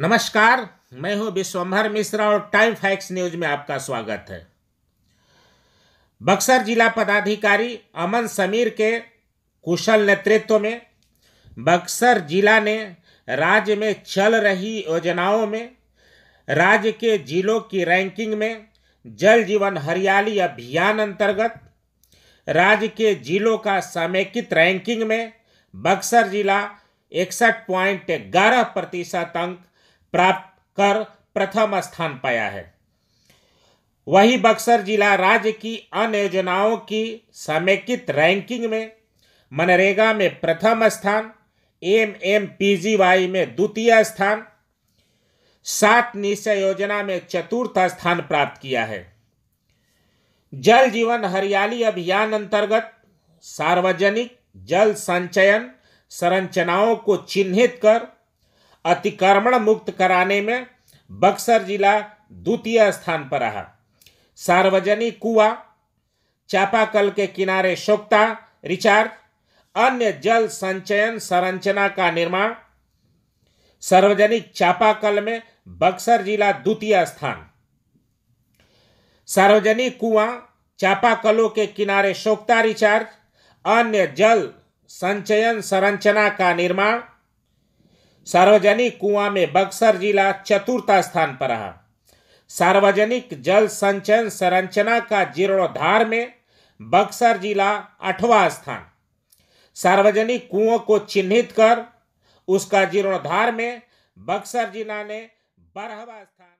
नमस्कार मैं हूं विश्वंभर मिश्रा और टाइम फैक्स न्यूज में आपका स्वागत है बक्सर जिला पदाधिकारी अमन समीर के कुशल नेतृत्व में बक्सर जिला ने राज्य में चल रही योजनाओं में राज्य के जिलों की रैंकिंग में जल जीवन हरियाली अभियान अंतर्गत राज्य के जिलों का समेकित रैंकिंग में बक्सर जिला इकसठ पॉइंट ग्यारह प्रतिशत अंक प्राप्त कर प्रथम स्थान पाया है वही बक्सर जिला राज्य की अन्य योजनाओं की समेकित रैंकिंग में मनरेगा में प्रथम स्थान M M P G Y में द्वितीय स्थान सात निश्चय योजना में चतुर्थ स्थान प्राप्त किया है जल जीवन हरियाली अभियान अंतर्गत सार्वजनिक जल संचयन संरचनाओं को चिन्हित कर अतिक्रमण मुक्त कराने में बक्सर जिला द्वितीय स्थान पर रहा सार्वजनिक कुआ चापाकल के किनारे शोक्ता रिचार्ज अन्य जल संचयन संरचना का निर्माण सार्वजनिक चापाकल में बक्सर जिला द्वितीय स्थान सार्वजनिक कुआं चापाकलों के किनारे शोक्ता रिचार्ज अन्य जल संचयन संरचना का निर्माण सार्वजनिक कुआं में बक्सर जिला चतुर्था स्थान पर रहा सार्वजनिक जल संचयन संरचना का जीर्णोद्धार में बक्सर जिला आठवां स्थान सार्वजनिक कुओं को चिन्हित कर उसका जीर्णोद्धार में बक्सर जिला ने बारहवा स्थान